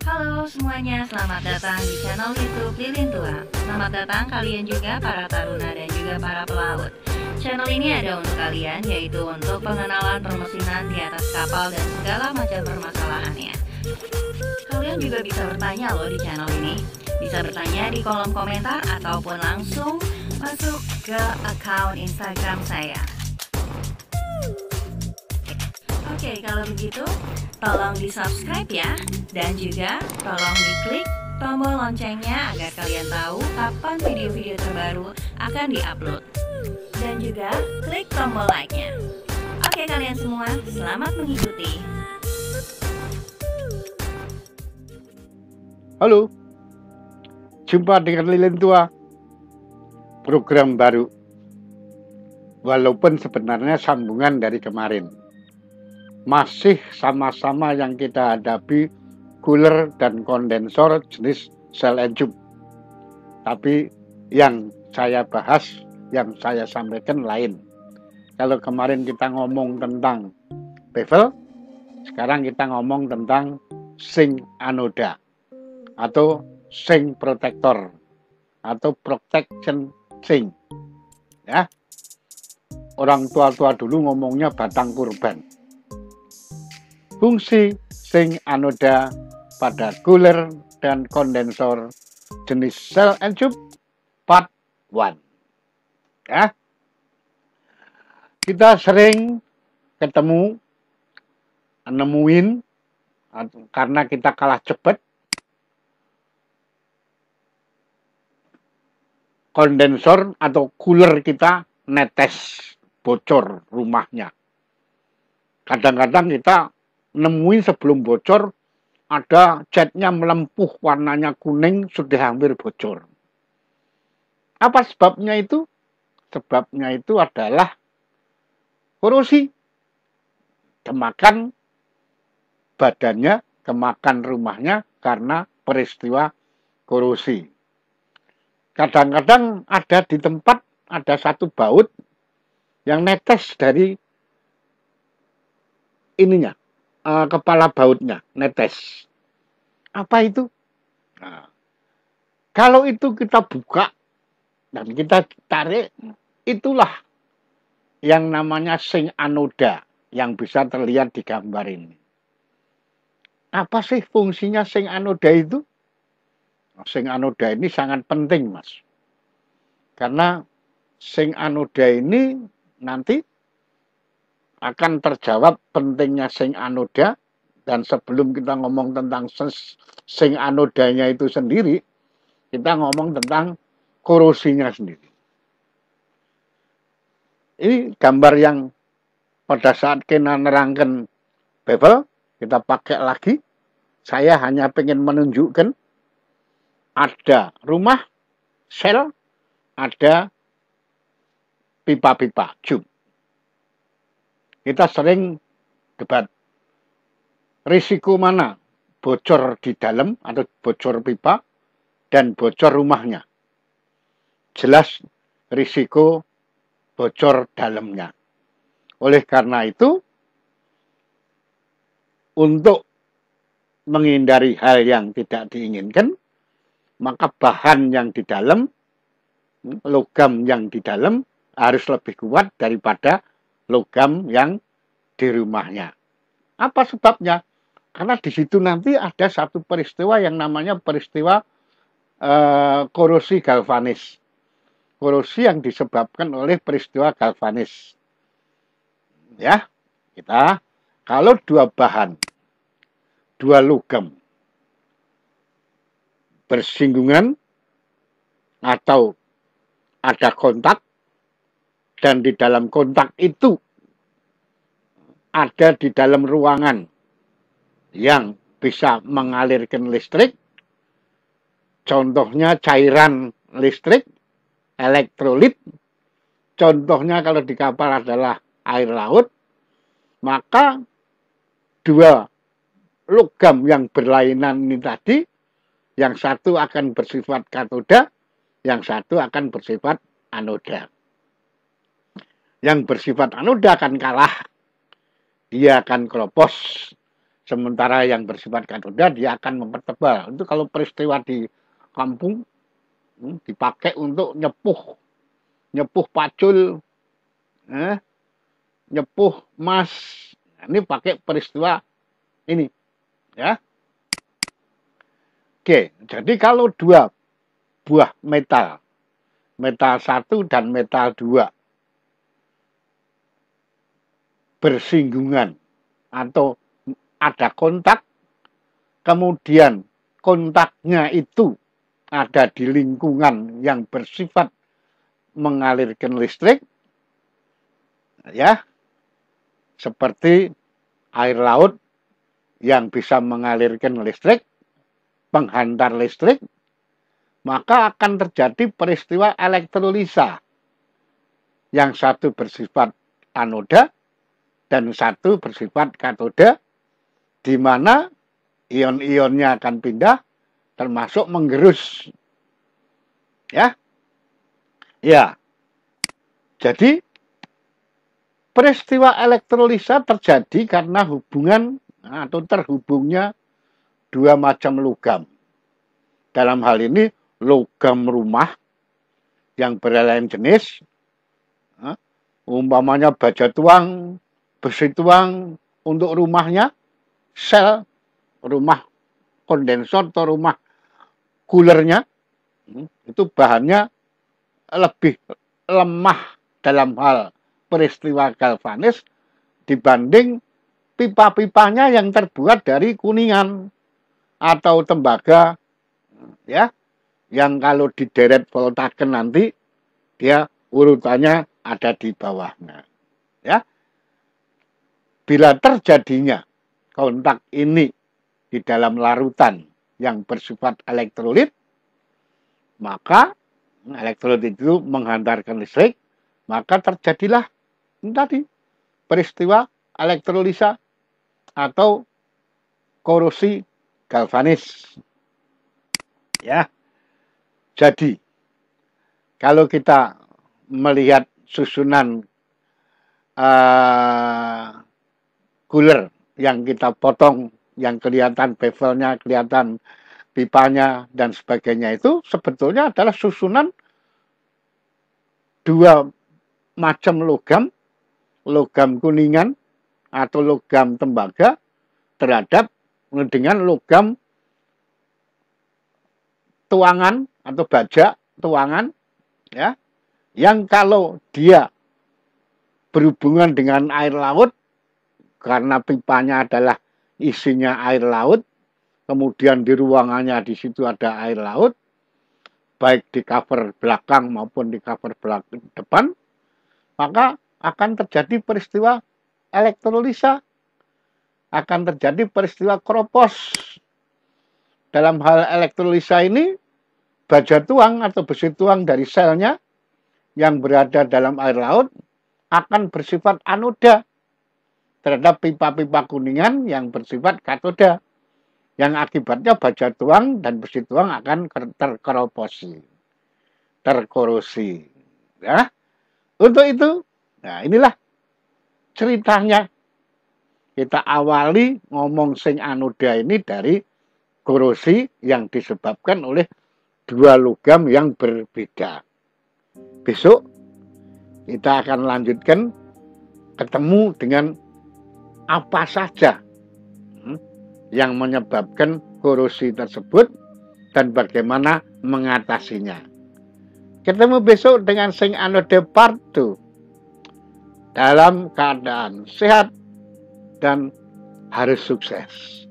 Halo semuanya, selamat datang di channel YouTube Lilin Tua. Selamat datang kalian juga para taruna dan juga para pelaut. Channel ini ada untuk kalian, yaitu untuk pengenalan permesinan di atas kapal dan segala macam permasalahannya. Kalian juga bisa bertanya loh di channel ini. Bisa bertanya di kolom komentar ataupun langsung masuk ke account Instagram saya. Oke, okay, kalau begitu tolong di subscribe ya dan juga tolong diklik tombol loncengnya agar kalian tahu kapan video-video terbaru akan diupload dan juga klik tombol like-nya. Oke kalian semua, selamat mengikuti. Halo, jumpa dengan Lilin Tua, program baru. Walaupun sebenarnya sambungan dari kemarin masih sama-sama yang kita hadapi cooler dan kondensor jenis sel and Tapi yang saya bahas, yang saya sampaikan lain. Kalau kemarin kita ngomong tentang bevel, sekarang kita ngomong tentang sing anoda atau sing protector atau protection sing. Ya. Orang tua-tua dulu ngomongnya batang kurban fungsi sing anoda pada cooler dan kondensor jenis cell and tube part 1. Ya. Kita sering ketemu nemuin karena kita kalah cepat kondensor atau cooler kita netes bocor rumahnya. Kadang-kadang kita nemuin sebelum bocor ada catnya melempuh warnanya kuning sudah hampir bocor. Apa sebabnya itu? Sebabnya itu adalah korosi. Kemakan badannya, kemakan rumahnya karena peristiwa korosi. Kadang-kadang ada di tempat ada satu baut yang netes dari ininya, uh, kepala bautnya netes. Apa itu? Nah, kalau itu kita buka dan kita tarik, itulah yang namanya sing anoda yang bisa terlihat di gambar ini. Apa sih fungsinya sing anoda itu? Nah, sing anoda ini sangat penting, Mas. Karena sing anoda ini nanti akan terjawab pentingnya sing anoda dan sebelum kita ngomong tentang sing anodanya itu sendiri kita ngomong tentang korosinya sendiri ini gambar yang pada saat kena nerangkan bevel kita pakai lagi saya hanya ingin menunjukkan ada rumah sel ada pipa-pipa jum kita sering debat risiko mana bocor di dalam atau bocor pipa dan bocor rumahnya. Jelas risiko bocor dalamnya. Oleh karena itu, untuk menghindari hal yang tidak diinginkan, maka bahan yang di dalam, logam yang di dalam harus lebih kuat daripada logam yang di rumahnya. Apa sebabnya? Karena di situ nanti ada satu peristiwa yang namanya peristiwa eh, korosi galvanis. Korosi yang disebabkan oleh peristiwa galvanis. Ya, kita kalau dua bahan, dua logam bersinggungan atau ada kontak dan di dalam kontak itu ada di dalam ruangan yang bisa mengalirkan listrik. Contohnya cairan listrik, elektrolit. Contohnya kalau di kapal adalah air laut. Maka dua logam yang berlainan ini tadi, yang satu akan bersifat katoda, yang satu akan bersifat anoda. Yang bersifat anoda akan kalah dia akan keropos sementara yang bersifat katoda dia akan mempertebal itu kalau peristiwa di kampung hmm, dipakai untuk nyepuh nyepuh pacul eh, nyepuh emas nah, ini pakai peristiwa ini ya oke jadi kalau dua buah metal metal satu dan metal dua bersinggungan atau ada kontak, kemudian kontaknya itu ada di lingkungan yang bersifat mengalirkan listrik, ya, seperti air laut yang bisa mengalirkan listrik, penghantar listrik, maka akan terjadi peristiwa elektrolisa. Yang satu bersifat anoda, dan satu bersifat katode di mana ion-ionnya akan pindah termasuk menggerus. Ya. Ya. Jadi peristiwa elektrolisa terjadi karena hubungan atau terhubungnya dua macam logam. Dalam hal ini logam rumah yang berlain jenis, umpamanya baja tuang bersituang untuk rumahnya, sel rumah kondensor atau rumah coolernya, hmm, itu bahannya lebih lemah dalam hal peristiwa galvanis dibanding pipa-pipanya yang terbuat dari kuningan atau tembaga ya yang kalau dideret voltagen nanti dia urutannya ada di bawahnya. Bila terjadinya kontak ini di dalam larutan yang bersifat elektrolit, maka elektrolit itu menghantarkan listrik, maka terjadilah tadi peristiwa elektrolisa atau korosi galvanis. Ya. Jadi kalau kita melihat susunan uh, Guler yang kita potong, yang kelihatan bevelnya, kelihatan pipanya, dan sebagainya itu sebetulnya adalah susunan dua macam logam, logam kuningan atau logam tembaga terhadap dengan logam tuangan atau baja tuangan ya yang kalau dia berhubungan dengan air laut karena pipanya adalah isinya air laut, kemudian di ruangannya di situ ada air laut, baik di cover belakang maupun di cover belakang depan, maka akan terjadi peristiwa elektrolisa, akan terjadi peristiwa kropos. Dalam hal elektrolisa ini, baja tuang atau besi tuang dari selnya yang berada dalam air laut akan bersifat anoda terhadap pipa-pipa kuningan yang bersifat katoda yang akibatnya baja tuang dan besi tuang akan terkeroposi, terkorosi. Ya. Untuk itu, nah inilah ceritanya. Kita awali ngomong sing anoda ini dari korosi yang disebabkan oleh dua logam yang berbeda. Besok kita akan lanjutkan ketemu dengan apa saja hmm, yang menyebabkan korosi tersebut dan bagaimana mengatasinya. Ketemu besok dengan sing anu departu dalam keadaan sehat dan harus sukses.